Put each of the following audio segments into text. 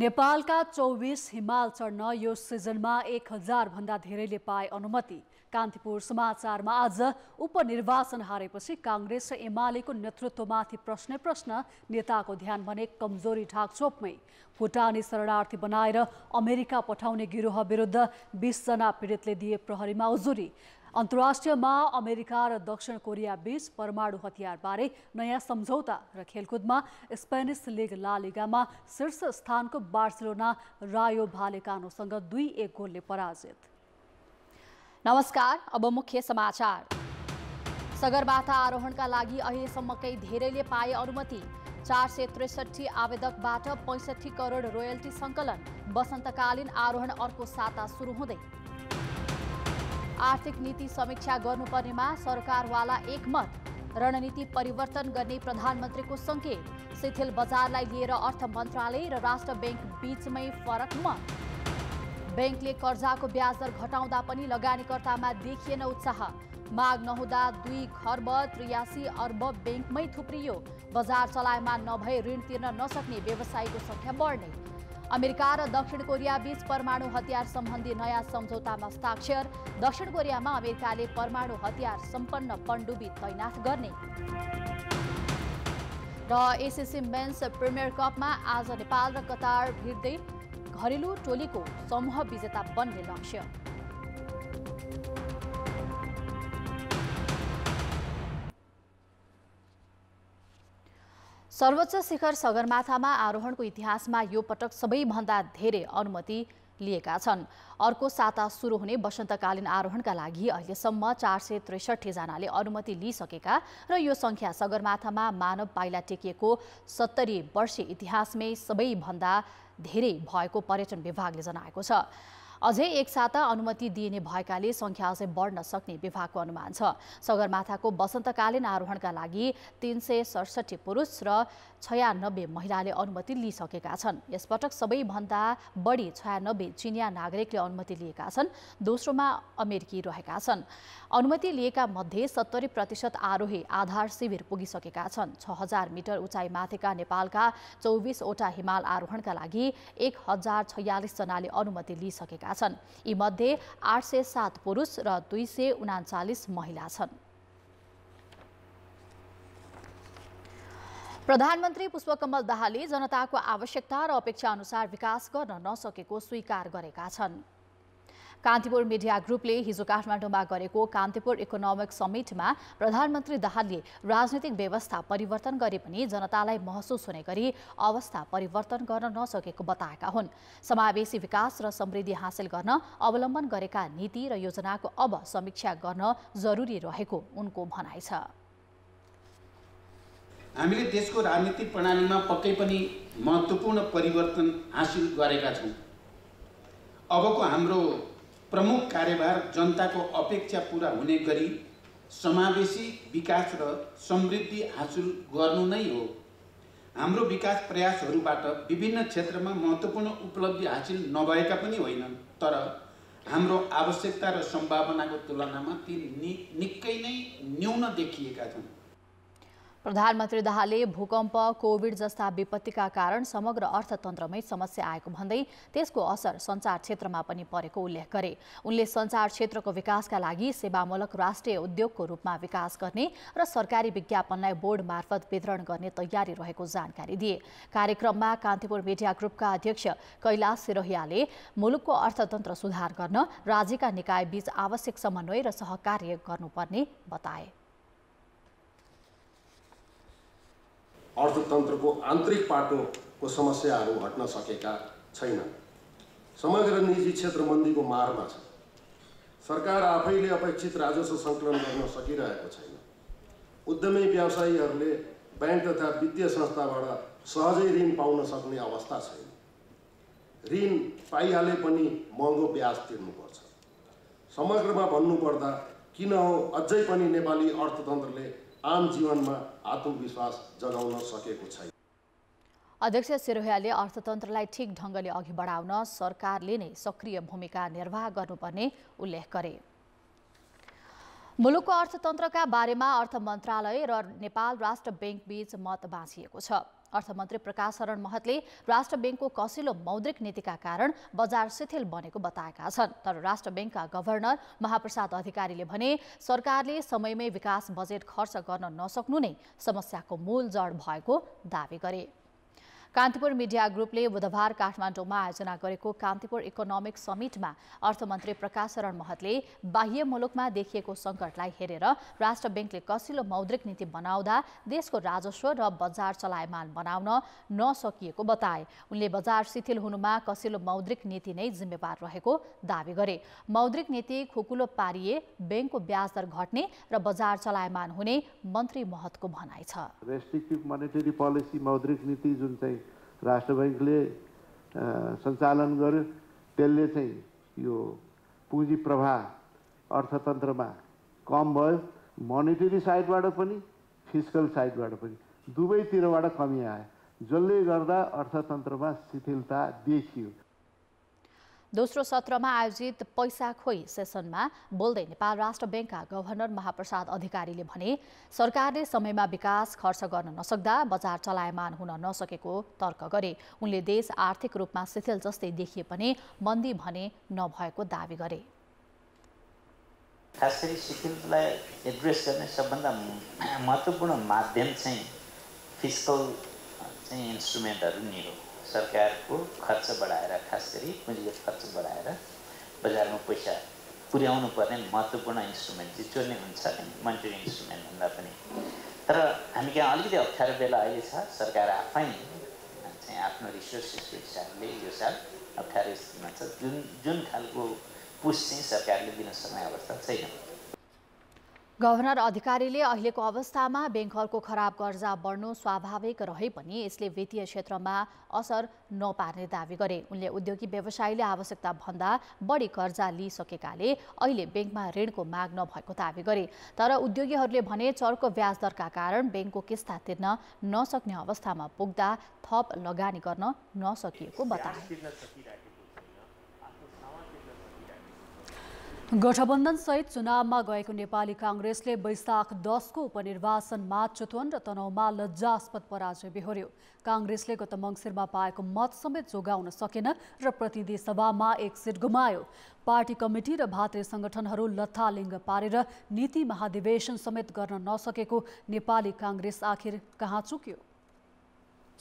नेपालका चौबिस हिमाल चढ्न यो सिजनमा एक हजारभन्दा धेरैले पाए अनुमति कान्तिपुर समाचारमा आज उपनिर्वाचन हारेपछि काङ्ग्रेस र एमालेको नेतृत्वमाथि प्रश्न प्रश्न नेताको ध्यान भने कमजोरी ढाकचोपमै भुटानी शरणार्थी बनाएर अमेरिका पठाउने गिरोह विरुद्ध बिसजना पीडितले दिए प्रहरीमा उजुरी अन्तर्राष्ट्रियमा अमेरिका र दक्षिण कोरिया बीच परमाणु हतियारबारे नयाँ सम्झौता र खेलकुदमा स्पेनिस लिग ला लिगामा शीर्ष स्थानको बार्सिलोना रायो भालेकानोसँग दुई एक गोलले पराजित नमस्कार अब मुख्य समाचार सगरमाथा आरोहणका लागि अहिलेसम्मकै धेरैले पाए अनुमति चार सय त्रिसठी आवेदकबाट पैँसठी करोड रोयल्टी सङ्कलन वसन्तकालीन आरोहण अर्को साता सुरु हुँदै आर्थिक नीति समीक्षा गर्नुपर्नेमा सरकारवाला एकमत रणनीति परिवर्तन गर्ने प्रधानमन्त्रीको संकेत शिथिल बजारलाई लिएर अर्थ मन्त्रालय र राष्ट्र ब्याङ्क बीचमै फरक मत ब्याङ्कले कर्जाको ब्याजदर घटाउँदा पनि लगानीकर्तामा देखिएन उत्साह माग नहुँदा दुई खर्ब त्रियासी अर्ब ब्याङ्कमै थुप्रियो बजार चलाएमा नभए ऋण तिर्न नसक्ने व्यवसायीको संख्या बढ्ने अमेरिका र दक्षिण कोरिया बीच परमाणु हतियार सम्बन्धी नयाँ सम्झौतामा हस्ताक्षर दक्षिण कोरियामा अमेरिकाले परमाणु हतियार सम्पन्न पण्डुबी तैनाथ गर्ने र एसिसी मेन्स प्रिमियर कपमा आज नेपाल र कतार भिड्दै घरेलु टोलीको समूह विजेता बन्ने लक्ष्य सर्वोच्च शिखर सगरमाथामा आरोहणको इतिहासमा यो पटक सबैभन्दा धेरै अनुमति लिएका छन् अर्को साता सुरु हुने वसन्तकालीन आरोहणका लागि अहिलेसम्म चार सय त्रेसठीजनाले अनुमति लिइसकेका र यो सङ्ख्या सगरमाथामा मानव पाइला टेकिएको सत्तरी वर्षीय इतिहासमै सबैभन्दा धेरै भएको पर्यटन विभागले जनाएको छ अझै एक साता अनुमति दिइने भएकाले सङ्ख्या अझै बढ्न सक्ने विभागको अनुमान छ सगरमाथाको वसन्तकालीन आरोहणका लागि तिन सय सडसठी पुरुष र छयानब्बे महिलाले अनुमति लिइसकेका छन् यसपटक सबैभन्दा बढी छयानब्बे चिनिया नागरिकले अनुमति लिएका छन् दोस्रोमा अमेरिकी रहेका छन् अनुमति लिएका मध्ये सत्तरी प्रतिशत आरोही आधार शिविर पुगिसकेका छन् छ हजार मिटर उचाइमाथिका नेपालका चौबिसवटा हिमाल आरोहणका लागि एक हजार छयालिसजनाले अनुमति लिइसकेका छन् यीमध्ये आठ सय सात पुरुष र दुई सय उनाचालिस महिला छन् प्रधानमन्त्री पुष्पकमल दाहालले जनताको आवश्यकता र अपेक्षा अनुसार विकास गर्न नसकेको स्वीकार गरेका छन् कान्तिपुर मिडिया ग्रुपले हिजो काठमाडौँमा गरेको कान्तिपुर इकोनोमिक समिटमा प्रधानमन्त्री दाहालले राजनीतिक व्यवस्था परिवर्तन गरे पनि जनतालाई महसुस हुने गरी अवस्था परिवर्तन गर्न नसकेको बताएका हुन् समावेशी विकास र समृद्धि हासिल गर्न अवलम्बन गरेका नीति र योजनाको अब समीक्षा गर्न जरुरी रहेको उनको भनाइ छ हामीले देशको राजनीतिक प्रणालीमा पक्कै पनि महत्त्वपूर्ण परिवर्तन हासिल गरेका छौँ अबको हाम्रो प्रमुख कार्यभार जनताको अपेक्षा पुरा हुने गरी समावेशी विकास र समृद्धि हासिल गर्नु नै हो हाम्रो विकास प्रयासहरूबाट विभिन्न क्षेत्रमा महत्त्वपूर्ण उपलब्धि हासिल नभएका पनि होइनन् तर हाम्रो आवश्यकता र सम्भावनाको तुलनामा ती नि निकै नै न्यून देखिएका छन् प्रधानमन्त्री दाहालले भूकम्प कोविड जस्ता विपत्तिका कारण समग्र अर्थतन्त्रमै समस्या आएको भन्दै त्यसको असर सञ्चार क्षेत्रमा पनि परेको उल्लेख गरे उनले सञ्चार क्षेत्रको विकासका लागि सेवामूलक राष्ट्रिय उद्योगको रूपमा विकास गर्ने र सरकारी विज्ञापनलाई बोर्ड मार्फत वितरण गर्ने तयारी रहेको जानकारी दिए कार्यक्रममा कान्तिपुर मिडिया ग्रुपका अध्यक्ष कैलाश सिरोहियाले मुलुकको अर्थतन्त्र सुधार गर्न राज्यका निकायबीच आवश्यक समन्वय र सहकार्य गर्नुपर्ने बताए अर्थतन्त्रको आन्तरिक पाटोको समस्याहरू हट्न सकेका छैनन् समग्र निजी क्षेत्र मन्दीको मारमा छ सरकार आफैले अपेक्षित राजस्व सङ्कलन गर्न सकिरहेको छैन उद्यमी व्यवसायीहरूले ब्याङ्क तथा वित्तीय संस्थाबाट सहजै ऋण पाउन सक्ने अवस्था छैन ऋण पाइहाले पनि महँगो ब्याज तिर्नुपर्छ समग्रमा भन्नुपर्दा किन हो अझै पनि नेपाली अर्थतन्त्रले आम जीवनमा आत्मविश्वास जगाउन सकेको छैन अध्यक्ष सिरोहियाले अर्थतन्त्रलाई ठिक ढङ्गले अघि बढाउन सरकारले नै सक्रिय भूमिका निर्वाह गर्नुपर्ने उल्लेख गरे मुलुकको अर्थतन्त्रका बारेमा अर्थ मन्त्रालय र नेपाल राष्ट्र ब्याङ्क बीच मत बाँचिएको छ अर्थमन्त्री प्रकाश शरण महतले राष्ट्र ब्याङ्कको कसिलो मौद्रिक नीतिका कारण बजार शिथिल बनेको बताएका छन् तर राष्ट्र ब्याङ्कका गभर्नर महाप्रसाद अधिकारीले भने सरकारले समयमै विकास बजेट खर्च गर्न नसक्नु नै समस्याको मूल जड भएको दावी गरे कान्तिपुर मिडिया ग्रुपले बुधबार काठमाडौँमा आयोजना गरेको कान्तिपुर इकोनोमिक समिटमा अर्थमन्त्री प्रकाश शरण महतले बाह्य मुलुकमा देखिएको सङ्कटलाई हेरेर राष्ट्र ब्याङ्कले कसिलो मौद्रिक नीति बनाउँदा देशको राजस्व र बजार चलायमान बनाउन नसकिएको बताए उनले बजार शिथिल हुनुमा कसिलो मौद्रिक नीति नै जिम्मेवार रहेको दावी गरे मौद्रिक नीति खुकुलो पारिए ब्याङ्कको ब्याज दर घट्ने र बजार चलायमान हुने मन्त्री महतको भनाइ छ रेस्ट्रिक्टिभ मौद्रिक नीति जुन चाहिँ राष्ट्र ब्याङ्कले सञ्चालन गर्यो त्यसले चाहिँ यो पुँजी प्रवाह अर्थतन्त्रमा कम भयो मोनिटरी साइडबाट पनि फिजिकल साइडबाट पनि दुवैतिरबाट कमी आयो जसले गर्दा अर्थतन्त्रमा शिथिलता देखियो दोस्रो सत्रमा आयोजित पैसा खोइ सेसनमा बोल्दै नेपाल राष्ट्र ब्याङ्कका गभर्नर महाप्रसाद अधिकारीले भने सरकारले समयमा विकास खर्च गर्न नसक्दा बजार चलायमान हुन नसकेको तर्क गरे उनले देश आर्थिक रूपमा शिथिल जस्तै देखिए पनि मन्दी भने नभएको दावी गरे खास गरी एड्रेस गर्ने सबभन्दा महत्त्वपूर्ण माध्यम चाहिँ फिजिकल इन्स्ट्रुमेन्टहरू नै हो सरकारको खर्च बढाएर खास गरी पुँजीगत खर्च बढाएर बजारमा पैसा पुर्याउनु पर्ने महत्त्वपूर्ण इन्स्ट्रुमेन्ट चाहिँ हुन्छ नि मन्ट्री इन्स्ट्रुमेन्ट भन्दा पनि तर हामी कहाँ अलिकति अप्ठ्यारो बेला अहिले छ सरकार आफै चाहिँ आफ्नो रिसोर्सेसको हिसाबले यो साल अप्ठ्यारो स्थितिमा छ जुन जुन खालको पुस चाहिँ सरकारले दिन सक्ने अवस्था छैन गभर्नर अधिकारीले अहिलेको अवस्थामा ब्याङ्कहरूको खराब कर्जा बढ्नु स्वाभाविक रहे पनि यसले वित्तीय क्षेत्रमा असर नपार्ने दावी गरे उनले उद्योगी व्यवसायीले आवश्यकता भन्दा बढी कर्जा लिइसकेकाले अहिले ब्याङ्कमा ऋणको माग नभएको दावी गरे तर उद्योगीहरूले भने चर्को ब्याज दरका कारण ब्याङ्कको किस्ता तिर्न नसक्ने अवस्थामा पुग्दा थप लगानी गर्न नसकिएको बताए गठबन्धन सहित चुनावमा गएको नेपाली काङ्ग्रेसले वैशाख दसको उपनिर्वाचनमा चुतवन र तनहुमा लज्जास्पद पराजय बेहोर्यो काङ्ग्रेसले गत मङ्सिरमा पाएको मत समेत जोगाउन सकेन र प्रतिनिधि सभामा एक सिट गुमायो पार्टी कमिटी र भातृ संगठनहरू लथालिङ्ग पारेर नीति महाधिवेशन समेत गर्न नसकेको नेपाली काङ्ग्रेस आखिर कहाँ चुक्यो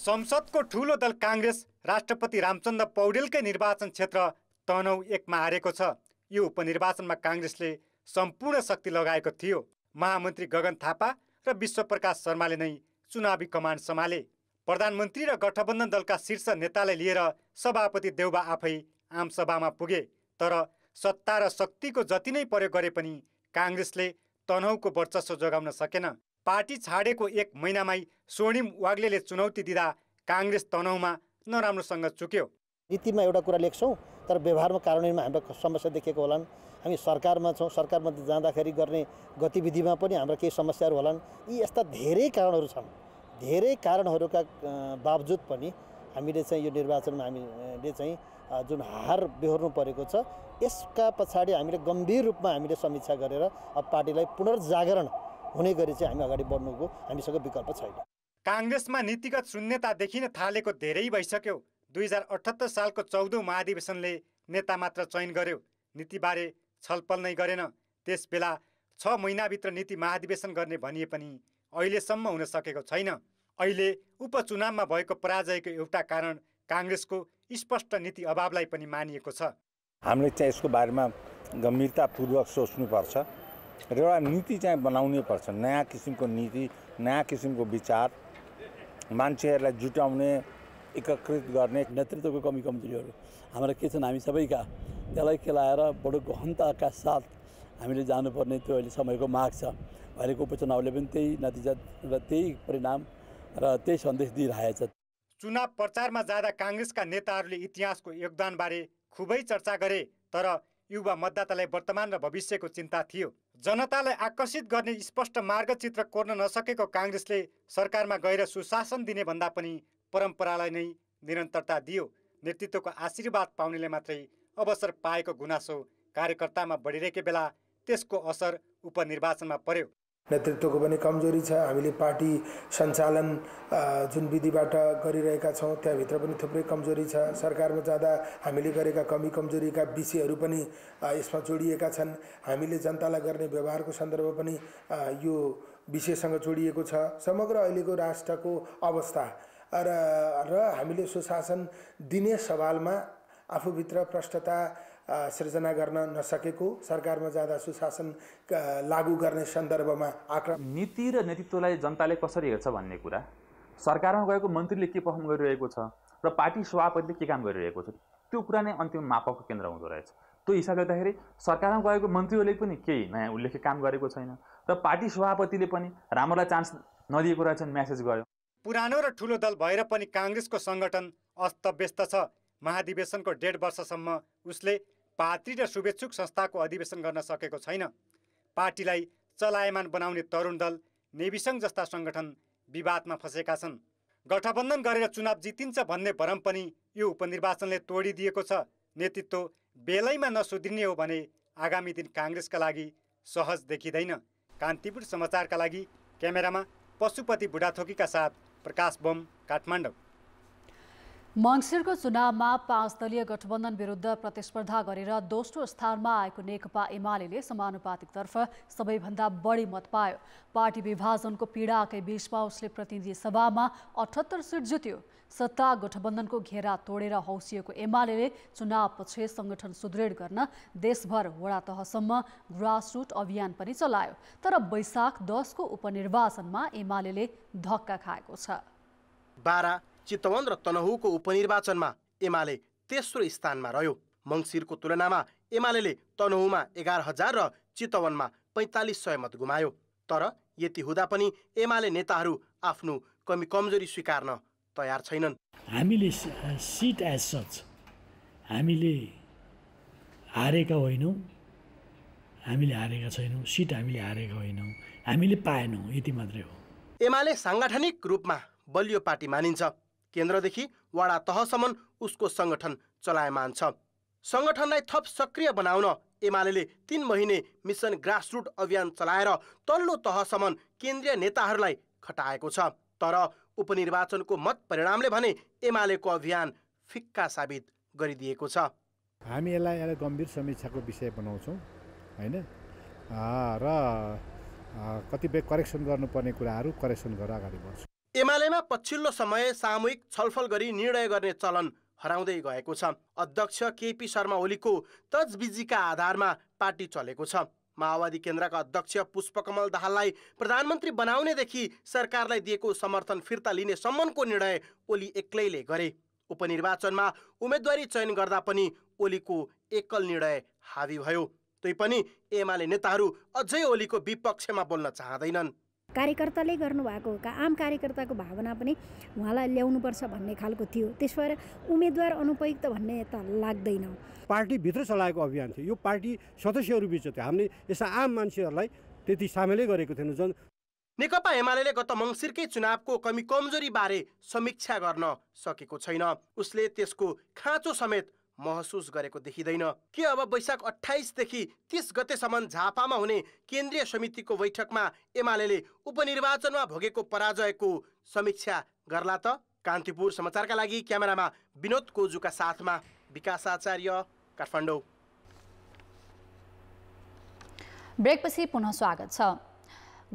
संसदको ठुलो दल काङ्ग्रेस राष्ट्रपति रामचन्द्र पौडेलकै निर्वाचन क्षेत्र तनहु एकमा हारेको छ यो उपनिर्वाचनमा काङ्ग्रेसले सम्पूर्ण शक्ति लगाएको थियो महामन्त्री गगन थापा र विश्वप्रकाश शर्माले नै चुनावी कमान्ड सम्हाले प्रधानमन्त्री र गठबन्धन दलका शीर्ष नेतालाई लिएर सभापति देउबा आफै आमसभामा पुगे तर सत्ता र शक्तिको जति नै प्रयोग गरे पनि काङ्ग्रेसले तनहुको वर्चस्व जोगाउन सकेन पार्टी छाडेको एक महिनामै स्वर्णिम वाग्ले चुनौती दिँदा काङ्ग्रेस तनहुमा नराम्रोसँग चुक्यो नीतिमा एउटा कुरा लेख्छौँ तर व्यवहारमा कार्यान्वयनमा हाम्रो समस्या देखिएको होलान् हामी सरकारमा छौँ सरकारमा जाँदाखेरि गर्ने गतिविधिमा पनि हाम्रो केही समस्याहरू होलान् यी यस्ता धेरै कारणहरू छन् धेरै कारणहरूका बावजुद पनि हामीले चाहिँ यो निर्वाचनमा हामीले चाहिँ जुन हार बेहोर्नु परेको छ यसका पछाडि हामीले गम्भीर रूपमा हामीले समीक्षा गरेर अब पार्टीलाई पुनर्जागरण हुने गरी चाहिँ हामी अगाडि बढ्नुको हामीसँग विकल्प छैन काङ्ग्रेसमा नीतिगत शून्यता देखिन थालेको धेरै भइसक्यो दुई हजार अठहत्तर सालको चौधौँ महाधिवेशनले नेता मात्र चयन गर्यो नीतिबारे छलफल नै गरेन त्यस त्यसबेला छ महिनाभित्र नीति महाधिवेशन गर्ने भनिए पनि अहिलेसम्म हुन सकेको छैन अहिले उपचुनावमा भएको पराजयको एउटा कारण काङ्ग्रेसको स्पष्ट नीति अभावलाई पनि मानिएको छ हामीले चाहिँ यसको बारेमा गम्भीरतापूर्वक सोच्नुपर्छ र एउटा नीति चाहिँ बनाउनै पर्छ नयाँ किसिमको नीति नयाँ किसिमको विचार मान्छेहरूलाई जुटाउने एकीकृत गर्ने नेतृत्वको कमी कमजोरीहरू हाम्रा के छन् हामी सबैका त्यसलाई केलाएर बडो गहनताका साथ हामीले जानुपर्ने त्यो अहिले समयको माग छ अहिलेको उपचुनावले पनि त्यही नतिजा र त्यही परिणाम र त्यही सन्देश दिइरहेछ चुनाव प्रचारमा जाँदा काङ्ग्रेसका नेताहरूले इतिहासको योगदानबारे खुबै चर्चा गरे तर युवा मतदातालाई वर्तमान र भविष्यको चिन्ता थियो जनतालाई आकर्षित गर्ने स्पष्ट मार्गचित्र कोर्न नसकेको काङ्ग्रेसले सरकारमा गएर सुशासन दिने भन्दा पनि परम्परालाई नै निरन्तरता दियो नेतृत्वको आशीर्वाद पाउनेले मात्रै अवसर पाएको गुनासो कार्यकर्तामा बढिरहेकै बेला त्यसको असर उपनिर्वाचनमा पर्यो नेतृत्वको पनि कमजोरी छ हामीले पार्टी सञ्चालन जुन विधिबाट गरिरहेका छौँ त्यहाँभित्र पनि थुप्रै कमजोरी छ सरकारमा जाँदा हामीले गरेका कमी कमजोरीका विषयहरू पनि यसमा जोडिएका छन् हामीले जनतालाई गर्ने व्यवहारको सन्दर्भ पनि यो विषयसँग जोडिएको छ समग्र अहिलेको राष्ट्रको अवस्था र र हामीले सुशासन दिने सवालमा आफूभित्र प्रष्टता सृजना गर्न नसकेको सरकारमा जाँदा सुशासन लागू गर्ने सन्दर्भमा आक्र नीति र नेतृत्वलाई जनताले कसरी हेर्छ भन्ने कुरा सरकारमा गएको मन्त्रीले के पर्फर्म गरिरहेको छ र पार्टी सभापतिले के काम गरिरहेको छ त्यो कुरा नै अन्तिम मापकको केन्द्र हुँदो रहेछ त्यो हिसाबले गर्दाखेरि सरकारमा गएको मन्त्रीहरूले पनि केही नयाँ उल्लेख्य काम गरेको छैन र पार्टी सभापतिले पनि राम्रोलाई चान्स नदिएको रहेछन् म्यासेज गयो पुरानो र ठुलो दल भएर पनि काङ्ग्रेसको सङ्गठन अस्तव्यस्त छ महाधिवेशनको डेढ वर्षसम्म उसले पार्टी र शुभेच्छुक संस्थाको अधिवेशन गर्न सकेको छैन पार्टीलाई चलायमान बनाउने तरुण दल नेविसङ जस्ता सङ्गठन विवादमा फँसेका छन् गठबन्धन गरेर चुनाव जितिन्छ भन्ने भरम पनि यो उपनिर्वाचनले तोडिदिएको छ नेतृत्व बेलैमा नसुध्रिने हो भने आगामी दिन काङ्ग्रेसका लागि सहज देखिँदैन कान्तिपुर समाचारका लागि क्यामेरामा पशुपति बुढाथोकीका साथ Prakash Bum, Kathmandu. मङ्सिरको चुनावमा पाँच दलीय गठबन्धन विरुद्ध प्रतिस्पर्धा गरेर दोस्रो स्थानमा आएको नेकपा एमाले समानुपातिकतर्फ सबैभन्दा बढी मत पायो पार्टी विभाजनको पीडाकै बीचमा उसले प्रतिनिधि सभामा अठहत्तर सिट जित्यो सत्ता गठबन्धनको घेरा तोडेर हौसिएको एमाले चुनावपछि सङ्गठन सुदृढ गर्न देशभर वडा तहसम्म ग्रासरुट अभियान पनि चलायो तर वैशाख दसको उपनिर्वाचनमा एमाले धक्का खाएको छ बाह्र चितवन र तनहुको उपनिर्वाचनमा एमाले तेस्रो स्थानमा रह्यो मङ्सिरको तुलनामा एमाले तनहुमा एघार हजार र चितवनमा पैँतालिस सय मत गुमायो तर यति हुँदा पनि एमाले नेताहरू आफ्नो कमी कमजोरी स्वीकार्न तयार छैनन् हामीले सिट एज सच हामीले हारेका होइनौँ हामीले हारेका छैनौँ सिट हामीले हारेका होइनौँ हामीले पाएनौँ यति मात्रै हो एमाले साङ्गठनिक रूपमा बलियो पार्टी मानिन्छ केन्द्रदेखि वडा तहसम्म उसको सङ्गठन चलायमान छ सङ्गठनलाई थप सक्रिय बनाउन एमाले तिन महिने मिसन ग्रासरुट अभियान चलाएर तल्लो तहसम्म केन्द्रीय नेताहरूलाई खटाएको छ तर उपनिर्वाचनको मत परिणामले भने एमालेको अभियान फिक्का साबित गरिदिएको छ हामी यसलाई एउटा गम्भीर समीक्षाको विषय बनाउँछौँ होइन र कतिपय करेक्सन गर्नुपर्ने कुराहरू करेक्सन गरेर अगाडि बढ्छौँ एमालेमा पछिल्लो समय सामूहिक छलफल गरी निर्णय गर्ने चलन हराउँदै गएको छ अध्यक्ष केपी शर्मा ओलीको तजबिजीका आधारमा पार्टी चलेको छ माओवादी केन्द्रका अध्यक्ष पुष्पकमल दाहाललाई प्रधानमन्त्री बनाउनेदेखि सरकारलाई दिएको समर्थन फिर्ता लिने सम्मको निर्णय ओली एक्लैले गरे उपनिर्वाचनमा उम्मेदवारी चयन गर्दा पनि ओलीको एकल निर्णय हावी भयो तैपनि एमाले नेताहरू अझै ओलीको विपक्षमा बोल्न चाहँदैनन् कार्यकर्ताले गर्नुभएको का आम कार्यकर्ताको भावना पनि उहाँलाई ल्याउनुपर्छ भन्ने खालको थियो त्यस भएर उम्मेद्वार अनुपयुक्त भन्ने त लाग्दैन पार्टीभित्र चलाएको अभियान थियो यो पार्टी सदस्यहरूबिच थियो हामीले यस्ता आम मान्छेहरूलाई त्यति सामेलै गरेको थिएन जन नेकपा एमाले गत मङ्सिरकै चुनावको कमी कमजोरीबारे समीक्षा गर्न सकेको छैन उसले त्यसको खाँचो समेत महसुस गरेको देखिँदैन के अब वैशाख अठाइसदेखि तिस गतेसम्म झापामा हुने केन्द्रीय समितिको बैठकमा एमाले उपनिर्वाचनमा भोगेको पराजयको समीक्षा गर्ला त कान्तिपुर समाचारका लागि क्यामेरामा विनोद कोजुका साथमा विकास आचार्य काठमाडौँ ब्रेकपछि पुनः स्वागत छ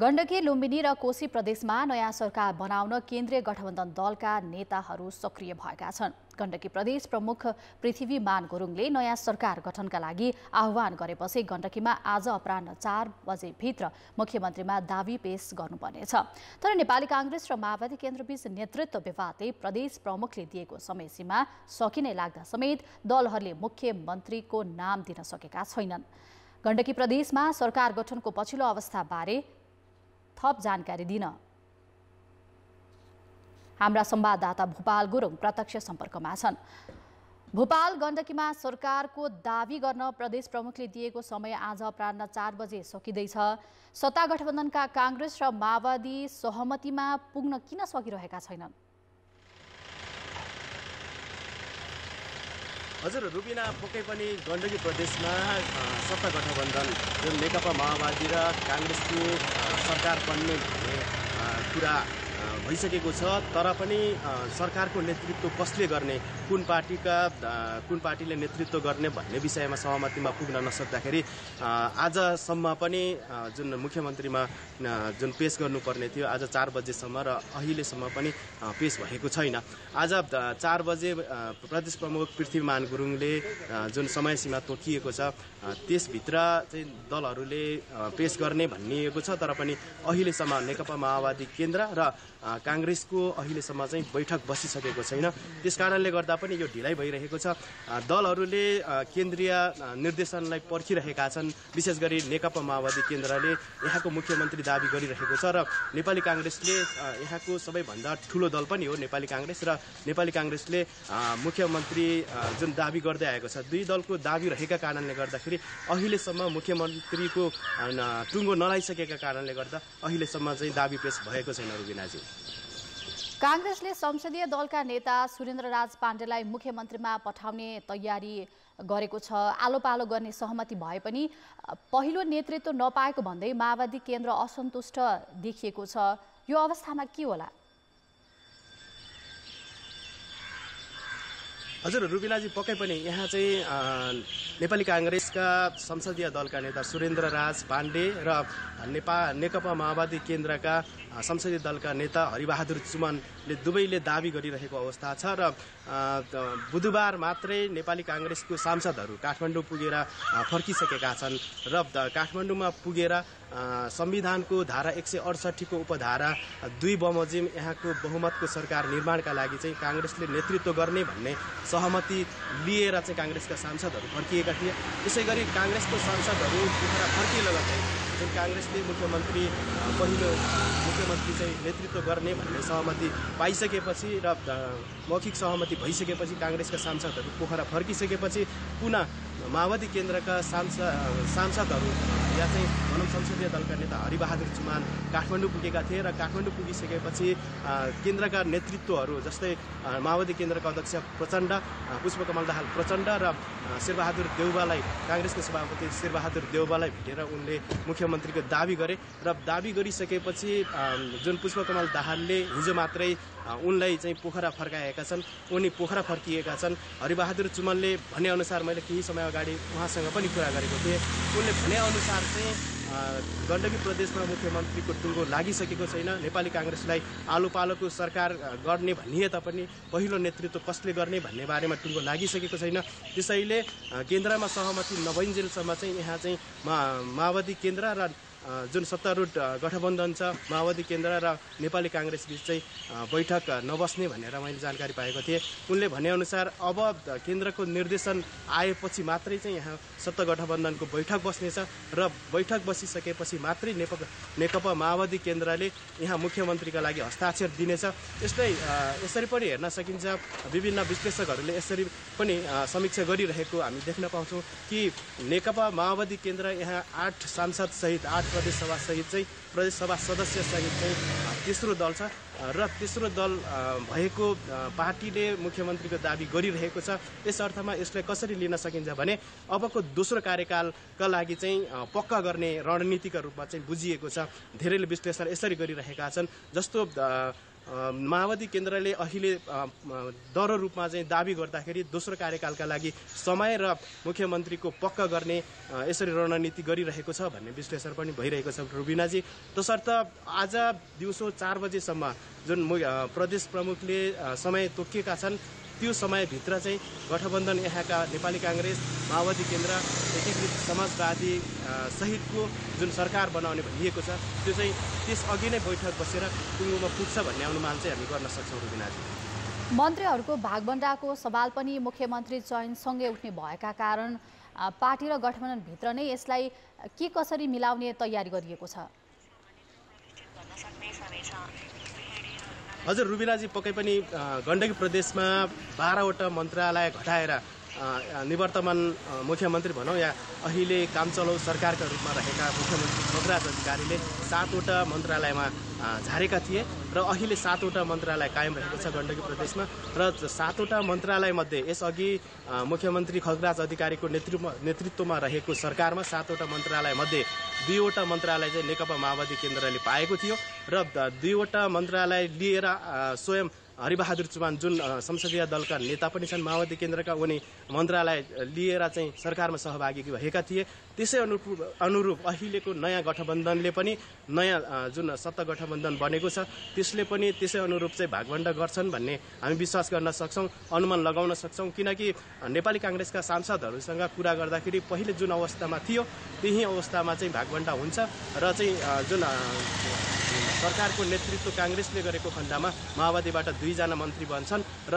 गण्डकी लुम्बिनी र कोशी प्रदेशमा नयाँ सरकार बनाउन केन्द्रीय गठबन्धन दलका नेताहरू सक्रिय भएका छन् गण्डकी प्रदेश प्रमुख पृथ्वी मान गुरुङले नयाँ सरकार गठनका लागि आह्वान गरेपछि गण्डकीमा आज अपरान्ह चार बजेभित्र मुख्यमन्त्रीमा दावी पेश गर्नुपर्नेछ तर नेपाली काङ्ग्रेस र माओवादी केन्द्रबीच नेतृत्व विवादले प्रदेश प्रमुखले दिएको समय सीमा सकिने लाग्दा समेत दलहरूले मुख्यमन्त्रीको नाम दिन सकेका छैनन् गण्डकी प्रदेशमा सरकार गठनको पछिल्लो अवस्थाबारे थप जानकारी दिन हाम्रा संवाददाता भोपाल गुरुङ प्रत्यक्ष सम्पर्कमा छन् भोपाल गण्डकीमा सरकारको दावी गर्न प्रदेश प्रमुखले दिएको समय आज अपरान्न चार बजे सकिँदैछ सत्ता गठबन्धनका काङ्ग्रेस र माओवादी सहमतिमा पुग्न किन सकिरहेका छैनन् हजुर रुबिना फोकै पनि गण्डकी प्रदेशमा सत्ता गठबन्धन जुन नेकपा माओवादी र काङ्ग्रेसको सरकार बन्ने कुरा भइसकेको छ तर पनि सरकारको नेतृत्व कसले गर्ने कुन पार्टीका कुन पार्टीले नेतृत्व गर्ने भन्ने विषयमा सहमतिमा पुग्न नसक्दाखेरि आजसम्म पनि जुन मुख्यमन्त्रीमा जुन पेस गर्नुपर्ने थियो आज चार बजेसम्म र अहिलेसम्म पनि पेस भएको छैन आज चार बजे प्रदेश प्रमुख पृथ्वीमान गुरुङले जुन समय सीमा तोकिएको छ त्यसभित्र चाहिँ दलहरूले पेस गर्ने भनिएको छ तर पनि अहिलेसम्म नेकपा माओवादी केन्द्र र काङ्ग्रेसको अहिलेसम्म चाहिँ बैठक बसिसकेको छैन त्यस कारणले गर्दा पनि यो ढिलाइ भइरहेको छ दलहरूले केन्द्रीय निर्देशनलाई पर्खिरहेका छन् विशेष गरी नेकपा माओवादी केन्द्रले यहाँको मुख्यमन्त्री दावी गरिरहेको छ र नेपाली काङ्ग्रेसले यहाँको सबैभन्दा ठुलो दल पनि हो नेपाली काङ्ग्रेस र नेपाली काङ्ग्रेसले मुख्यमन्त्री जुन दावी गर्दै आएको छ दुई दलको दावी रहेका कारणले गर्दाखेरि पनि अहिलेसम्म मुख्यमन्त्रीको टुङ्गो नलाइसकेका कारणले गर्दा अहिलेसम्म चाहिँ दाबी पेस भएको छैन रुबिनाजी काङ्ग्रेसले संसदीय दलका नेता सुरेन्द्र राज पाण्डेलाई मुख्यमन्त्रीमा पठाउने तयारी गरेको छ आलो पालो गर्ने सहमति भए पनि पहिलो नेतृत्व नपाएको भन्दै माओवादी केन्द्र असन्तुष्ट देखिएको छ यो अवस्थामा के होला हजुर रुबिलाजी पक्कै पनि यहाँ चाहिँ नेपाली काङ्ग्रेसका संसदीय दलका नेता सुरेन्द्र राज पाण्डे र नेपा नेकपा माओवादी केन्द्रका संसदीय दलका नेता हरिबहादुर चुमनले दुवैले दावी गरिरहेको अवस्था छ र बुधबार मात्रै नेपाली काङ्ग्रेसको सांसदहरू काठमाडौँ पुगेर फर्किसकेका छन् र काठमाडौँमा पुगेर संविधानको धारा एक सय अडसठीको उपधारा दुई बमोजिम यहाँको बहुमतको सरकार निर्माणका लागि चाहिँ काङ्ग्रेसले नेतृत्व गर्ने भन्ने सहमति लिएर चाहिँ काङ्ग्रेसका सांसदहरू फर्किएका थिए त्यसै गरी काङ्ग्रेसको सांसदहरू बोखरा फर्किए लगतै जुन काङ्ग्रेसले मुख्यमन्त्री पहिलो मुख्यमन्त्री चाहिँ नेतृत्व गर्ने भन्ने सहमति पाइसकेपछि र मौखिक सहमति भइसकेपछि काङ्ग्रेसका सांसदहरू पोखरा फर्किसकेपछि पुनः माओवादी केन्द्रका सांसद सांसदहरू या चाहिँ भनौँ संसदीय दलका नेता हरिबहादुर चुमान काठमाडौँ पुगेका थिए र काठमाडौँ पुगिसकेपछि केन्द्रका नेतृत्वहरू जस्तै माओवादी केन्द्रका अध्यक्ष प्रचण्ड पुष्पकमल दाहाल प्रचण्ड र शेरबहादुर देउबालाई काङ्ग्रेसको सभापति शेरबहादुर देउबालाई भेटेर उनले मुख्यमन्त्रीको दावी गरे र दावी गरिसकेपछि जुन पुष्पकमल दाहालले हिजो मात्रै उनलाई चाहिँ पोखरा फर्काएका छन् उनी पोखरा फर्किएका छन् हरिबहादुर चुमनले भनेअनुसार मैले केही समय अगाडि उहाँसँग पनि कुरा गरेको थिएँ उनले भनेअनुसार चाहिँ गण्डकी प्रदेशमा मुख्यमन्त्रीको टुङ्गो लागिसकेको छैन नेपाली काङ्ग्रेसलाई आलो पालोको सरकार गर्ने भनिए तापनि पहिलो नेतृत्व कसले गर्ने भन्ने बारेमा टुङ्गो लागिसकेको छैन त्यसैले केन्द्रमा सहमति नभइन्जेलसम्म चाहिँ यहाँ चाहिँ मा माओवादी केन्द्र र जुन सत्तारूढ गठबन्धन छ माओवादी केन्द्र र नेपाली काङ्ग्रेसबिच चाहिँ बैठक नबस्ने भनेर मैले जानकारी पाएको थिएँ उनले भनेअनुसार अब केन्द्रको निर्देशन आएपछि मात्रै चाहिँ यहाँ सत्ता गठबन्धनको बैठक बस्नेछ र बैठक बसिसकेपछि मात्रै नेप नेकपा माओवादी केन्द्रले यहाँ मुख्यमन्त्रीका लागि हस्ताक्षर दिनेछ यस्तै यसरी पनि हेर्न सकिन्छ विभिन्न विश्लेषकहरूले यसरी पनि समीक्षा गरिरहेको हामी देख्न पाउँछौँ कि नेकपा माओवादी केन्द्र यहाँ आठ सांसदसहित आठ सहित चाहिँ प्रदेशसभा सहित चाहिँ तेस्रो दल छ र तेस्रो दल भएको पार्टीले मुख्यमन्त्रीको दावी गरिरहेको छ यस अर्थमा यसलाई कसरी लिन सकिन्छ भने अबको दोस्रो कार्यकालका लागि चाहिँ पक्का गर्ने रणनीतिका रूपमा चाहिँ बुझिएको छ धेरैले विश्लेषण यसरी गरिरहेका छन् जस्तो माओवादी केन्द्रले अहिले दर रूपमा चाहिँ दावी गर्दाखेरि दोस्रो कार्यकालका लागि समय र मुख्यमन्त्रीको पक्का गर्ने यसरी रणनीति गरिरहेको छ भन्ने विश्लेषण पनि भइरहेको छ रुबिनाजी तसर्थ आज दिउँसो चार बजेसम्म जुन प्रदेश प्रमुखले समय तोकिएका छन् त्यो समयभित्र चाहिँ गठबन्धन यहाँका नेपाली काङ्ग्रेस माओवादी केन्द्र एकीकृत समाजवादी सहितको जुन सरकार बनाउने भनिएको छ त्यो चाहिँ त्यसअघि नै बैठक बसेर टुङ्गोमा पुग्छ भन्ने अनुमान चाहिँ हामी गर्न सक्छौँ रुबिनाजी मन्त्रीहरूको भागभन्डाको सवाल पनि मुख्यमन्त्री चयनसँगै उठ्ने भएका कारण पार्टी र गठबन्धनभित्र नै यसलाई के कसरी मिलाउने तयारी गरिएको छ हजुर रुबिनाजी पक्कै पनि गण्डकी प्रदेशमा बाह्रवटा मन्त्रालय घटाएर निवर्तमान मुख्यमन्त्री भनौँ या अहिले काम चलाउ सरकारका रूपमा रहेका मुख्यमन्त्री भोगराज अधिकारीले सातवटा मन्त्रालयमा झारेका थिए र अहिले सातवटा मन्त्रालय कायम रहेको छ गण्डकी प्रदेशमा र सातवटा मन्त्रालयमध्ये यसअघि मुख्यमन्त्री खगराज अधिकारीको नेतृत्व नेतृत्वमा रहेको सरकारमा सातवटा मन्त्रालयमध्ये दुईवटा मन्त्रालय चाहिँ नेकपा माओवादी केन्द्रले पाएको थियो र दुईवटा मन्त्रालय लिएर स्वयं हरिबहादुर चुवान जुन संसदीय दलका नेता पनि छन् माओवादी केन्द्रका उनी मन्त्रालय लिएर चाहिँ सरकारमा सहभागी भएका थिए त्यसै अनुरूप अनुरूप अहिलेको नयाँ गठबन्धनले पनि नयाँ जुन सत्ता गठबन्धन बनेको छ त्यसले पनि त्यसै अनुरूप चाहिँ भागभण्ड गर्छन् भन्ने हामी विश्वास गर्न सक्छौँ अनुमान लगाउन सक्छौँ किनकि नेपाली काङ्ग्रेसका सांसदहरूसँग कुरा गर्दाखेरि पहिले जुन अवस्थामा थियो त्यही अवस्थामा चाहिँ भागभण्डा हुन्छ र चाहिँ जुन सरकारको नेतृत्व काङ्ग्रेसले गरेको खण्डमा माओवादीबाट दुईजना मन्त्री बन्छन् र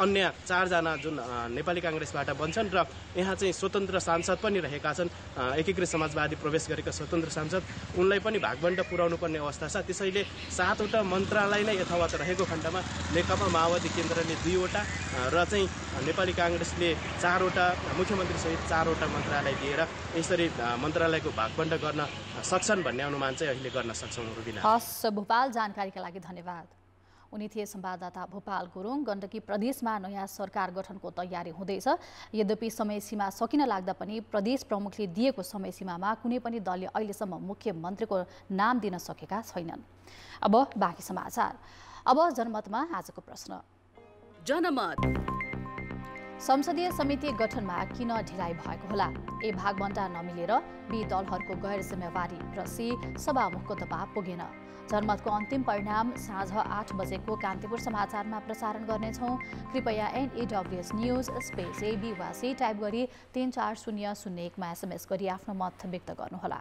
अन्य चारजना जुन नेपाली काङ्ग्रेसबाट बन्छन् र यहाँ चाहिँ स्वतन्त्र सांसद पनि रहेका छन् एकीकृत समाजवादी प्रवेश गरेका स्वतन्त्र सांसद उनलाई पनि भागबण्ड पुर्याउनु पर्ने अवस्था छ त्यसैले सातवटा मन्त्रालय नै यथावत रहेको खण्डमा नेकपा माओवादी केन्द्रले दुईवटा र चाहिँ नेपाली काङ्ग्रेसले चारवटा मुख्यमन्त्रीसहित चारवटा मन्त्रालय दिएर यसरी मन्त्रालयको भागबण्ड गर्न सक्छन् भन्ने अनुमान चाहिँ अहिले गर्न सक्छौँ रुबिना हवस् भोपाल जानकारीका लागि धन्यवाद उनी थिए संवाददाता भोपाल गुरुङ गण्डकी प्रदेशमा नयाँ सरकार गठनको तयारी हुँदैछ यद्यपि समयसीमा सकिन लाग्दा पनि प्रदेश प्रमुखले दिएको समयसीमामा कुनै पनि दलले अहिलेसम्म मुख्यमन्त्रीको नाम दिन सकेका छैनन् अब बाँकी समाचार अब जनमतमा आजको प्रश्न जनमत संसदीय समिति गठनमा किन ढिलाइ भएको होला ए भागबन्टा नमिलेर बी दलहरूको गैर जिम्मेवारी र सी सभामुखको दबाव पुगेन जनमतको अन्तिम परिणाम साँझ आठ बजेको कान्तिपुर समाचारमा प्रसारण गर्नेछौँ कृपया एनएडब्ल्युएस न्युज स्पेस एबी वा सी टाइप गरी तिन चार शून्य शून्य एकमा एसएमएस गरी आफ्नो मत व्यक्त गर्नुहोला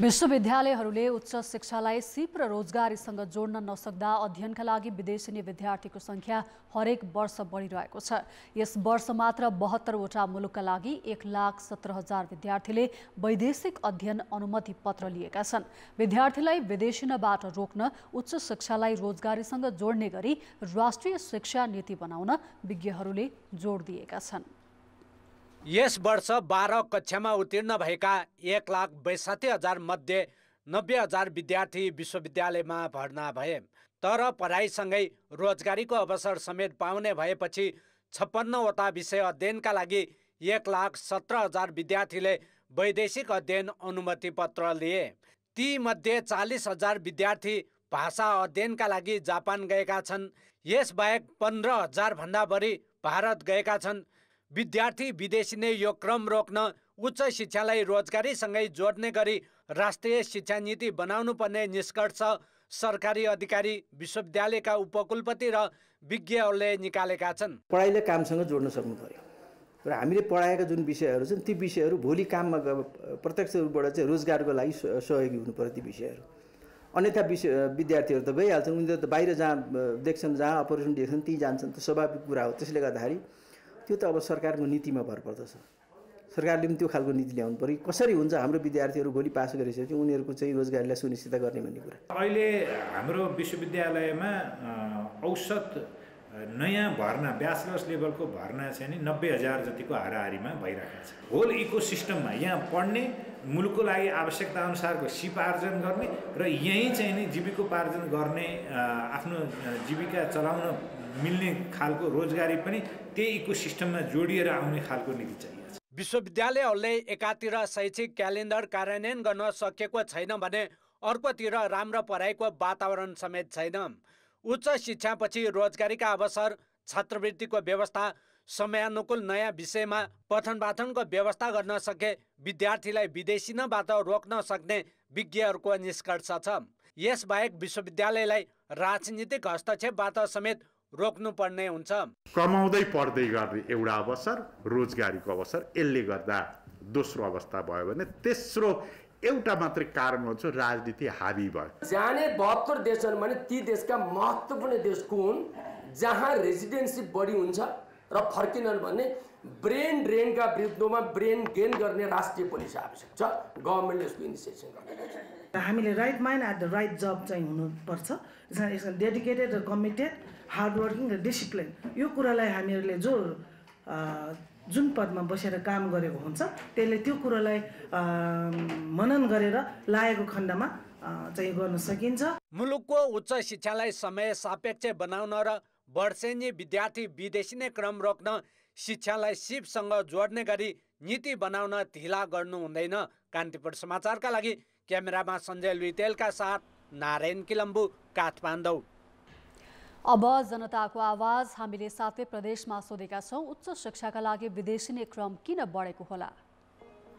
विश्वविद्यालयहरूले उच्च शिक्षालाई सिप र रोजगारीसँग जोड्न नसक्दा अध्ययनका लागि विदेशिने विद्यार्थीको सङ्ख्या हरेक वर्ष बढिरहेको छ यस वर्ष मात्र बहत्तरवटा मुलुकका लागि एक लाख सत्र हजार विद्यार्थीले वैदेशिक अध्ययन अनुमति पत्र लिएका छन् विद्यार्थीलाई विदेशिनबाट रोक्न उच्च शिक्षालाई रोजगारीसँग जोड्ने गरी राष्ट्रिय शिक्षा नीति बनाउन विज्ञहरूले जोड दिएका छन् यस वर्ष बाह्र कक्षामा उत्तीर्ण भएका एक लाख बैसाठी हजार मध्ये नब्बे हजार विद्यार्थी विश्वविद्यालयमा भर्ना भए तर पढाइसँगै रोजगारीको अवसर समेत पाउने भएपछि छप्पन्नवटा विषय अध्ययनका लागि एक लाख सत्र हजार विद्यार्थीले वैदेशिक अध्ययन अनुमति पत्र लिए तीमध्ये चालिस हजार विद्यार्थी भाषा अध्ययनका लागि जापान गएका छन् यसबाहेक पन्ध्र हजारभन्दा बढी भारत गएका छन् विद्यार्थी विदेशी नै यो क्रम रोक्न उच्च शिक्षालाई रोजगारीसँगै जोड्ने गरी राष्ट्रिय शिक्षा नीति बनाउनु पर्ने निष्कर्ष सरकारी अधिकारी विश्वविद्यालयका उपकुलपति र विज्ञहरूले निकालेका छन् पढाइले कामसँग जोड्न सक्नु पर्यो र हामीले पढाएका जुन विषयहरू छन् ती विषयहरू भोलि काममा प्रत्यक्ष रूपबाट चाहिँ रोजगारको लागि सहयोगी हुनु पर्यो ती विषयहरू अन्यथा विषय विद्यार्थीहरू त गइहाल्छन् उनीहरू त बाहिर जहाँ देख्छन् जहाँ अपरेसन देख्छन् ती जान्छन् त स्वाभाविक कुरा हो त्यसले गर्दाखेरि त्यो त अब सरकारको नीतिमा भर पर्दछ सरकारले पनि त्यो खालको नीति ल्याउनु पऱ्यो कसरी हुन्छ हाम्रो विद्यार्थीहरू भोलि पास गरिसकेपछि उनीहरूको चाहिँ रोजगारीलाई सुनिश्चित गर्ने भन्ने कुरा अहिले हाम्रो विश्वविद्यालयमा औसत नयाँ भर्ना ब्याचलर्स लेभलको भर्ना चाहिँ नि नब्बे हजार जतिको हाराहारीमा भइरहेको छ होल इको सिस्टममा यहाँ पढ्ने मुलुकको लागि आवश्यकता अनुसारको आवश्यकताअनुसारको आर्जन गर्ने र यहीँ चाहिँ नि जीविकोपार्जन गर्ने आफ्नो जीविका चलाउन मिल्ने खालको रोजगारी पनि त्यही इको सिस्टममा जोडिएर आउने खालको नीति चाहिएको छ विश्वविद्यालयहरूले एकातिर शैक्षिक क्यालेन्डर कार्यान्वयन गर्न सकेको छैन भने अर्कोतिर राम्रो पढाइको वातावरण समेत छैन उच्च शिक्षापछि रोजगारीका अवसर छात्रवृत्तिको व्यवस्था समयानुकूल नयाँ विषयमा पठन पाठनको व्यवस्था गर्न सके विद्यार्थीलाई विदेशी नबाट रोक्न सक्ने विज्ञहरूको निष्कर्ष छ यसबाहेक विश्वविद्यालयलाई राजनीतिक हस्तक्षेपबाट समेत रोक्नुपर्ने हुन्छ कमाउँदै पढ्दै गर्ने एउटा अवसर रोजगारीको अवसर यसले गर्दा दोस्रो अवस्था भयो भने तेस्रो एउटा मात्रै कारण हुन्छ राजनीति हावी भयो जाने बहत्तर देश छन् भने ती देशका महत्त्वपूर्ण देश को हुन् जहाँ रेजिडेन्सी बढी हुन्छ र फर्किनन् भने ब्रेन ड्रेनका विरुद्धमा ब्रेन गेन गर्ने राष्ट्रिय पोलिसी आवश्यक छ गभर्मेन्टले यसको इनिसिएसन गर्नुपर्छ हामीले right mind at the right जब चाहिँ हुनुपर्छ डेडिकेटेड र कमिटेड हार्डवर्किङ र डिसिप्लिन यो कुरालाई हामीहरूले जो जुन पदमा बसेर काम गरेको हुन्छ त्यसले त्यो कुरालाई मनन गरेर लागेको खण्डमा चाहिँ गर्न सकिन्छ मुलुकको उच्च शिक्षालाई समय सापेक्ष बनाउन र वर्षेनी विद्यार्थी विदेशी नै क्रम रोक्न शिक्षालाई सिपसँग जोड्ने गरी नीति बनाउन ढिला गर्नु हुँदैन कान्तिपुर समाचारका लागि क्यामेरामा सञ्जय लुइतेलका साथ नारायण किलम्बु काठमाडौँ अब जनताको आवाज हामीले सातै प्रदेशमा सोधेका छौँ उच्च शिक्षाका लागि विदेशी नै क्रम किन बढेको होला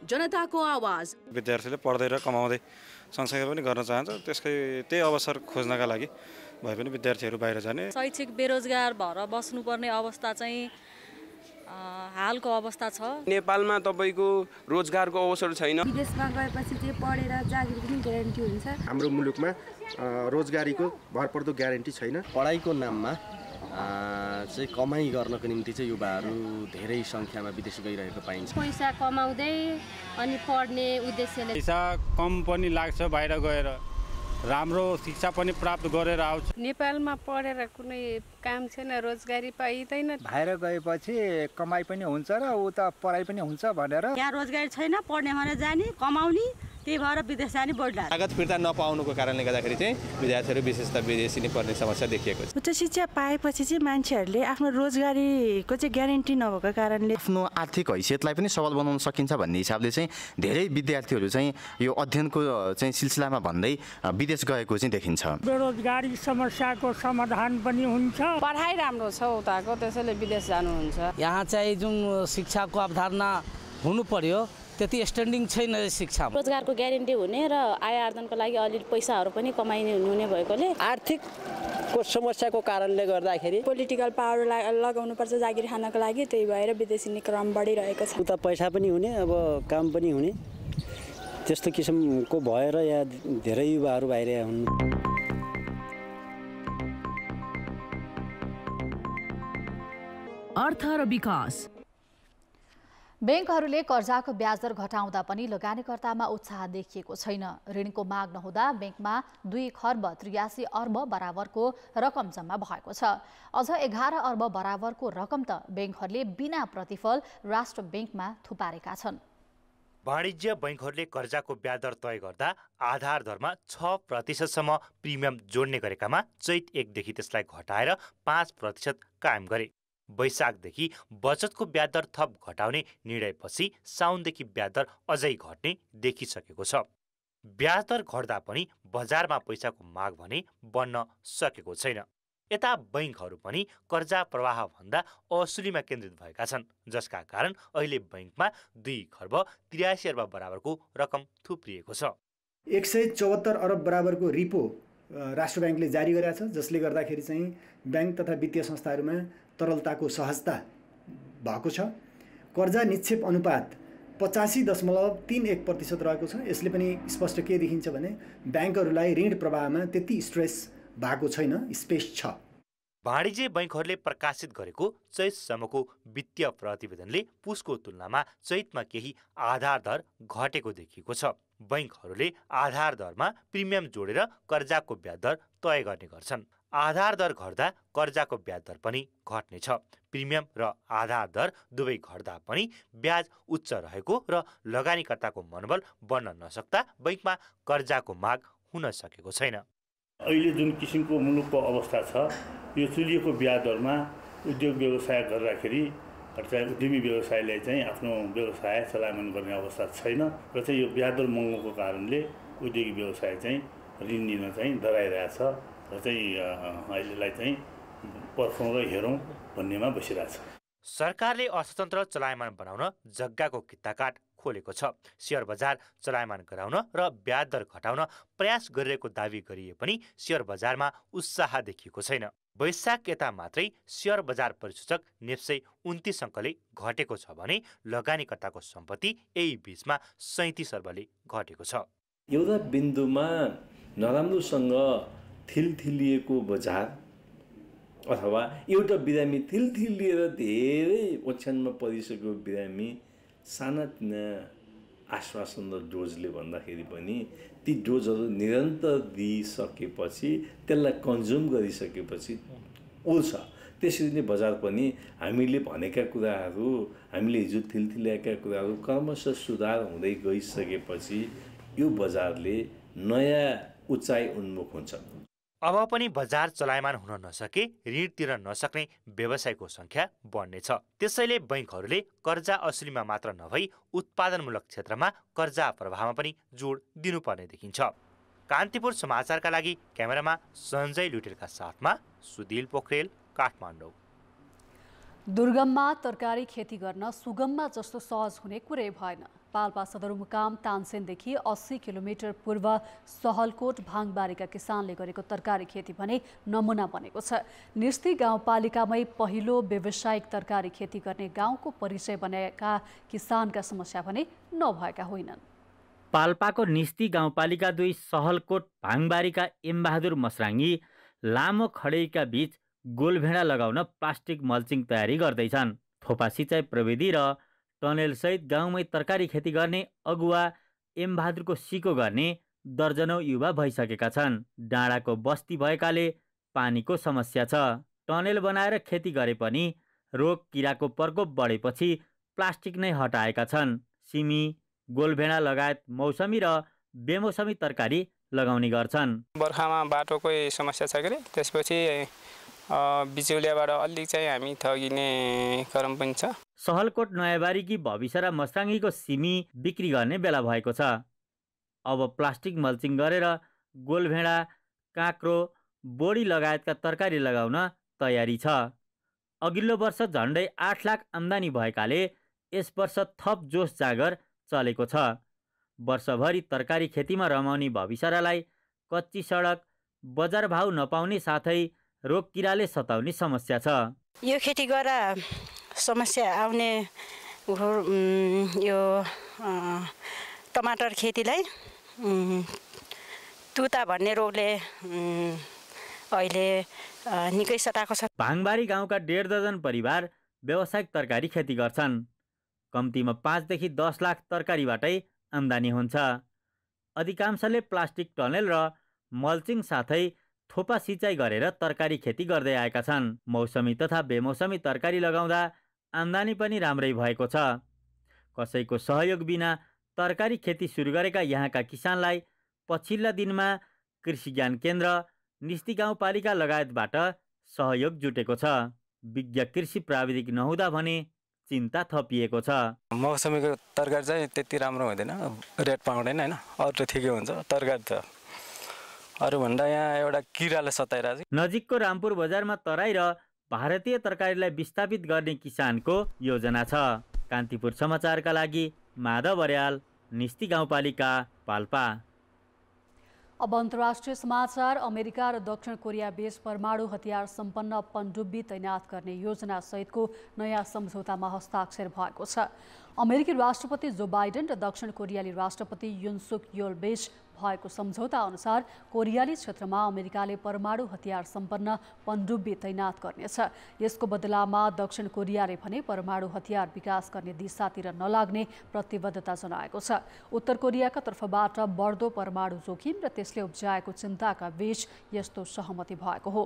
जनताको आवाज विद्यार्थीले पढ्दै र कमाउँदै सँगसँगै पनि गर्न चाहन्छ त्यसकै त्यही अवसर खोज्नका लागि भए पनि विद्यार्थीहरू बाहिर जाने शैक्षिक बेरोजगार भएर बस्नुपर्ने अवस्था चाहिँ हालको अवस्था छ नेपालमा तपाईँको रोजगारको अवसर छैन विदेशमा गएपछि त्यो पढेर जागिर पनि ग्यारेन्टी हुन्छ हाम्रो मुलुकमा रोजगारीको भरपर्दो ग्यारेन्टी छैन पढाइको नाममा चाहिँ कमाइ गर्नको निम्ति चाहिँ युवाहरू धेरै सङ्ख्यामा विदेश गइरहेको पाइन्छ पैसा कमाउँदै अनि पढ्ने उद्देश्यले पैसा कम पनि लाग्छ बाहिर गएर राम्रो शिक्षा पनि प्राप्त गरेर आउँछ नेपालमा पढेर कुनै काम छैन रोजगारी पाइँदैन बाहिर गएपछि कमाइ पनि हुन्छ र ऊ त पढाइ पनि हुन्छ भनेर यहाँ रोजगारी छैन पढ्ने भनेर जाने कमाउने त्यही भएर विदेश जाने बढ्ला कागज फिर्ता नपाउनुको कारणले गर्दाखेरि चाहिँ विद्यार्थीहरू विशेष त विदेशी पर्ने समस्या देखिएको छ उच्च शिक्षा पाएपछि चाहिँ मान्छेहरूले आफ्नो रोजगारीको चाहिँ ग्यारेन्टी नभएको कारणले आफ्नो आर्थिक हैसियतलाई पनि सबल बनाउन सकिन्छ भन्ने हिसाबले चाहिँ धेरै विद्यार्थीहरू चाहिँ यो अध्ययनको चाहिँ सिलसिलामा भन्दै विदेश गएको चाहिँ देखिन्छ बेरोजगारी समस्याको समाधान पनि हुन्छ पढाइ राम्रो छ उताको त्यसैले विदेश जानुहुन्छ यहाँ चाहिँ जुन शिक्षाको अवधारणा हुनु पर्यो त्यति स्ट्यान्डिङ छैन शिक्षामा रोजगारको ग्यारेन्टी हुने र आय आर्जनको लागि अलिअलि पैसाहरू पनि कमाइने हुने भएकोले आर्थिक को समस्याको कारणले गर्दाखेरि पोलिटिकल पावर लगाउनुपर्छ जागिर खानको लागि त्यही भएर विदेशी क्रम बढिरहेको छ उता पैसा पनि हुने अब काम पनि हुने त्यस्तो किसिमको भएर यहाँ धेरै युवाहरू बाहिर हुन् अर्थ र विकास ब्याङ्कहरूले कर्जाको ब्याजदर घटाउँदा पनि लगानीकर्तामा उत्साह देखिएको छैन ऋणको माग नहुँदा ब्याङ्कमा दुई खर्ब त्रियासी अर्ब बराबरको रकम जम्मा भएको छ अझ एघार अर्ब बराबरको रकम त ब्याङ्कहरूले बिना प्रतिफल राष्ट्र ब्याङ्कमा थुपारेका छन् वाणिज्य बैङ्कहरूले कर्जाको ब्याजदर तय गर्दा आधार दरमा छ प्रतिशतसम्म प्रिमियम जोड्ने गरेकामा चैत एकदेखि त्यसलाई घटाएर पाँच प्रतिशत कायम गरे वैशाखदेखि बचतको ब्याजदर थप घटाउने निर्णयपछि साउनदेखि ब्याजदर अझै घट्ने देखिसकेको छ ब्याजदर घट्दा पनि बजारमा पैसाको माग भने बन्न सकेको छैन यता बैङ्कहरू पनि कर्जा प्रवाहभन्दा असुलीमा केन्द्रित भएका छन् जसका कारण अहिले बैङ्कमा दुई खर्ब त्रियासी अर्ब बराबरको रकम थुप्रिएको छ एक सय चौहत्तर अरब बराबरको रिपो राष्ट्र ब्याङ्कले जारी गरेको छ जसले गर्दाखेरि चाहिँ ब्याङ्क तथा वित्तीय संस्थाहरूमा तरलताको सहजता भएको छ कर्जा निक्षेप अनुपात पचासी दशमलव तिन एक प्रतिशत रहेको छ यसले पनि स्पष्ट के देखिन्छ भने ब्याङ्कहरूलाई ऋण प्रवाहमा त्यति स्ट्रेस भएको छैन स्पेस छ वाणिज्य बैङ्कहरूले प्रकाशित गरेको चैतसम्मको वित्तीय प्रतिवेदनले पुसको तुलनामा चैतमा केही आधार दर घटेको देखिएको छ बैङ्कहरूले आधार दरमा प्रिमियम जोडेर कर्जाको ब्याज दर तय गर्ने गर्छन् आधार दर घट्दा कर्जाको ब्याज दर पनि घट्नेछ प्रिमियम र आधार दर दुवै घट्दा पनि ब्याज उच्च रहेको र लगानीकर्ताको मनोबल बढ्न नसक्दा बैङ्कमा कर्जाको माग हुन सकेको छैन अहिले जुन किसिमको मुलुकको अवस्था छ यो चुलिएको ब्याज दरमा उद्योग व्यवसाय गर्दाखेरि चाहे उद्यमी व्यवसायलाई चाहिँ आफ्नो व्यवसाय चलायमान गर्ने अवस्था छैन र चाहिँ यो ब्याज दर महँगोको कारणले उद्योगिक व्यवसाय चाहिँ ऋण लिन चाहिँ डराइरहेछ र चाहिँ अहिलेलाई चाहिँ पर्खौँ र हेरौँ भन्नेमा बसिरहेछ सरकारले अर्थतन्त्र चलायमान बनाउन जग्गाको किताकाट खोलेको छ सेयर बजार चलायमान गराउन र ब्याज दर घटाउन प्रयास गरिरहेको दावी गरिए पनि सेयर बजारमा उत्साह देखिएको छैन वैशाख यता मात्रै सेयर बजार परिसूचक नेप्से उन्तिस अङ्कले घटेको छ भने लगानीकर्ताको सम्पत्ति यही बिचमा सैतिस अर्बले घटेको छ एउटा बिन्दुमा नराम्रोसँग थिलथिलिएको बजार अथवा एउटा बिरामी थिलथिलिएर धेरै ओछ्यानमा परिसकेको बिरामी सानातिना आश्वासन र डोजले भन्दाखेरि पनि ती डोजहरू निरन्तर दिइसकेपछि त्यसलाई कन्ज्युम गरिसकेपछि उल्छ त्यसरी नै बजार पनि हामीले भनेका कुराहरू हामीले हिजो थिलथिल्याएका कुराहरू क्रमशः सुधार हुँदै गइसकेपछि यो बजारले नयाँ उचाइ उन्मुख हुन्छ अब पनि बजार चलायमान हुन नसके ऋण तिर्न नसक्ने व्यवसायको सङ्ख्या बढ्नेछ त्यसैले बैङ्कहरूले कर्जा असुलीमा मात्र नभई उत्पादनमूलक क्षेत्रमा कर्जा प्रभावमा पनि जोड दिनुपर्ने देखिन्छ कान्तिपुर समाचारका लागि क्यामेरामा सञ्जय लुटेलका साथमा सुदिल पोखरेल काठमाडौँ दुर्गममा तरकारी खेती गर्न सुगममा जस्तो सहज हुने कुरै भएन पाल्पा सदरमुकाम तानसेनदेखि अस्सी किलोमिटर पूर्व सहलकोट भाङबारीका किसानले गरेको तरकारी खेती भने नमुना बनेको छ निस्ती गाउँपालिकामै पहिलो व्यावसायिक तरकारी खेती गर्ने गाउँको परिचय बनाएका किसानका समस्या भने नभएका होइनन् पाल्पाको निस्ती गाउँपालिका दुई सहलकोट भाङबारीका एमबहादुर मसराङ्गी लामो खडेका बीच गोलभेडा लगाउन प्लास्टिक मल्चिङ तयारी गर्दैछन् थोपा सिँचाइ प्रविधि र टनेलसहित गाउँमै तरकारी खेती गर्ने अगुवा एमबहादुरको सिको गर्ने दर्जनौ युवा भइसकेका छन् डाँडाको बस्ती भएकाले पानीको समस्या छ टनेल बनाएर खेती गरे पनि रोग किराको प्रकोप बढेपछि प्लास्टिक नै हटाएका छन् सिमी गोलभेडा लगायत मौसमी र बेमौसमी तरकारी लगाउने गर्छन् बर्खामा बाटोकै समस्या छ कि त्यसपछि बिचौलियाबाट अलिक चाहिँ हामी थगिने क्रम पनि छ सहलकोट नयाँबारीकी भविष्यरा मस्ताङ्गीको सिमी बिक्री गर्ने बेला भएको छ अब प्लास्टिक मल्चिङ गरेर गोलभेडा काँक्रो बोडी लगायतका तरकारी लगाउन तयारी छ अघिल्लो वर्ष झन्डै आठ लाख आम्दानी भएकाले यस वर्ष थप जोस जागर चलेको छ वर्षभरि तरकारी खेतीमा रमाउने भविष्यरालाई कच्ची सडक बजार भाउ नपाउने साथै रोग किराले सताउने समस्या छ यो खेती गर्दा समस्या आउने यो टमाटर खेतीलाई तुता भन्ने रोगले अहिले निकै सताएको छ भाङबारी गाउँका डेढ दर्जन परिवार व्यावसायिक तरकारी खेती गर्छन् कम्तीमा पाँचदेखि दस लाख तरकारीबाटै आम्दानी हुन्छ अधिकांशले प्लास्टिक टनेल र मल्चिङ साथै थोपा सिँचाइ गरेर तरकारी खेती गर्दै आएका छन् मौसमी तथा बेमौसमी तरकारी लगाउँदा आम्दानी पनि राम्रै भएको छ कसैको सहयोग बिना तरकारी खेती सुरु गरेका यहाँका किसानलाई पछिल्ला दिनमा कृषि ज्ञान केन्द्र निस्ती गाउँपालिका लगायतबाट सहयोग जुटेको छ विज्ञ कृषि प्राविधिक नहुँदा भने चिन्ता थपिएको छ मौसमीको तरकारी चाहिँ त्यति राम्रो हुँदैन रेट पाउँदैन होइन अरू त ठिकै हुन्छ तरकारी त अरूभन्दा यहाँ एउटा किराले सताइरहेको नजिकको रामपुर बजारमा तराई र भारतीय तरकारीलाई विस्थापित गर्ने किसानको योजना छ कान्तिपुर समाचारका लागि माधव अर्याल निस्ती गाउँपालिका पाल्पा अब अन्तर्राष्ट्रिय समाचार अमेरिका र दक्षिण कोरिया बीच परमाणु हतियार सम्पन्न पनडुब्बी तैनात गर्ने योजना सहितको नयाँ सम्झौतामा हस्ताक्षर भएको छ अमेरिकी राष्ट्रपति जो बाइडेन र दक्षिण कोरियाली राष्ट्रपति युनसुक योलबीच भएको सम्झौता अनुसार कोरियाली क्षेत्रमा अमेरिकाले परमाणु हतियार सम्पन्न पनडुब्बी तैनात गर्नेछ यसको बदलामा दक्षिण कोरियाले भने परमाणु हतियार विकास गर्ने दिशातिर नलाग्ने प्रतिबद्धता जनाएको छ उत्तर कोरियाका तर्फबाट बढ्दो परमाणु जोखिम र त्यसले उब्जाएको चिन्ताका बीच यस्तो सहमति भएको हो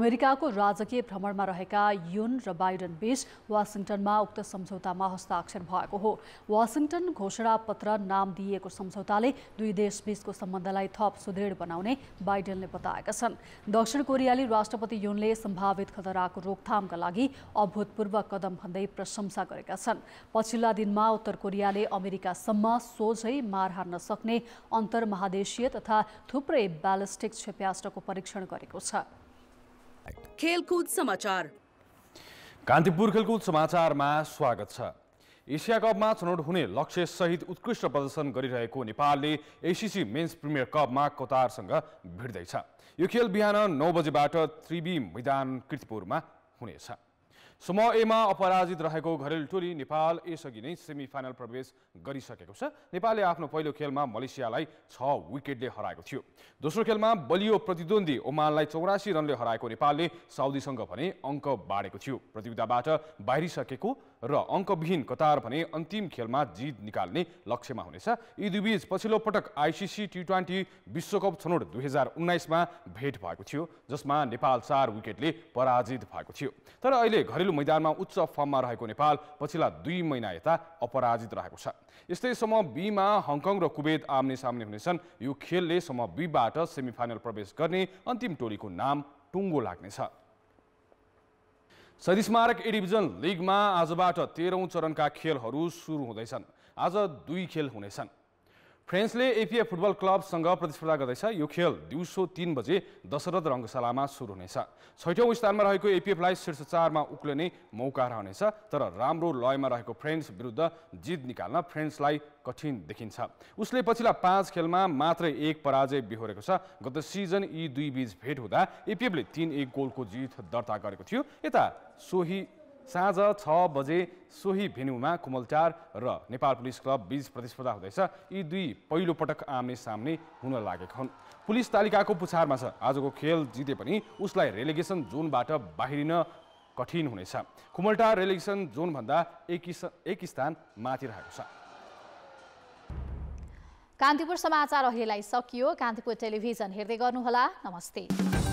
अमेरिकाको राजकीय भ्रमणमा रहेका युन र बाइडन बीच वासिङटनमा उक्त सम्झौतामा हस्ताक्षर भएको हो वासिङटन घोषणा पत्र नाम दिएको सम्झौताले दुई देश देशबीचको सम्बन्धलाई थप सुदृढ बनाउने बाइडेनले बताएका छन् दक्षिण कोरियाली राष्ट्रपति युनले सम्भावित खतराको रोकथामका लागि अभूतपूर्व कदम भन्दै प्रशंसा गरेका छन् पछिल्ला दिनमा उत्तर कोरियाले अमेरिकासम्म सोझै मार हार्न सक्ने अन्तर्महादेशीय तथा थुप्रै ब्यालिस्टिक क्षेप्यास्त्रको परीक्षण गरेको छ खेलकुद समाचार कान्तिपुर खेलकुद समाचारमा स्वागत छ एसिया कपमा छनौट हुने लक्ष्यसहित उत्कृष्ट प्रदर्शन गरिरहेको नेपालले एसिसी मेन्स प्रिमियर कपमा कतारसँग भिड्दैछ यो खेल बिहान नौ बजेबाट त्रिवी मैदान किर्तिपुरमा हुनेछ समूह एमा अपराजित रहेको घरेलु टोली नेपाल यसअघि नै सेमिफाइनल प्रवेश गरिसकेको छ नेपालले आफ्नो पहिलो खेलमा मलेसियालाई छ विकेटले हराएको थियो दोस्रो खेलमा बलियो प्रतिद्वन्दी ओमानलाई चौरासी रनले हराएको नेपालले साउदीसँग भने अङ्क बाँडेको थियो प्रतियोगिताबाट बाहिरिसकेको र अङ्कविहीन कतार भने अन्तिम खेलमा जित निकाल्ने लक्ष्यमा हुनेछ यी दुईबीच पछिल्लो पटक आइसिसी टी ट्वेन्टी विश्वकप छनौट दुई हजार उन्नाइसमा भेट भएको थियो जसमा नेपाल चार विकेटले पराजित भएको थियो तर अहिले घरेलु मैदानमा उच्च फर्ममा रहेको नेपाल पछिल्ला दुई महिना यता अपराजित रहेको छ यस्तै समूह बीमा हङकङ र कुवेत आम्ने सामने हुनेछन् यो खेलले समूह बीबाट सेमिफाइनल प्रवेश गर्ने अन्तिम टोलीको नाम टुङ्गो लाग्नेछ शहीद स्मारक ए डिभिजन लिगमा आजबाट तेह्रौँ चरणका खेलहरू सुरु हुँदैछन् आज दुई खेल हुनेछन् फ्रेन्सले एपिए फुटबल क्लबसँग प्रतिस्पर्धा गर्दैछ यो खेल दिउँसो तिन बजे दशरथ रङ्गशालामा सुरु हुनेछ छैठौँ स्थानमा रहेको एपिएफलाई शीर्ष चारमा उक्लिने मौका रहनेछ तर राम्रो लयमा रहेको फ्रेन्स विरुद्ध जित निकाल्न फ्रेन्सलाई कठिन देखिन्छ उसले पछिल्ला पाँच खेलमा मात्रै एक पराजय बिहोरेको छ गत सिजन यी दुई बिच भेट हुँदा एपिएफले तिन एक गोलको जित दर्ता गरेको थियो यता सोही साँझ छ बजे सोही भेन्यूमा कुमलटार र नेपाल पुलिस क्लब बीच प्रतिस्पर्धा हुँदैछ यी दुई पहिलोपटक आम्ने सामने हुन लागेका हुन् पुलिस तालिकाको पुछारमा छ आजको खेल जिते पनि उसलाई रेलिगेसन जोनबाट बाहिरिन कठिन हुनेछ कुमलटार रेलिगेसन जोनभन्दा एक, एक स्थान माथि रहेको छ कान्तिपुर समाचार अहिलेलाई सकियो कान्तिपुर टेलिभिजन हेर्दै गर्नुहोला नमस्ते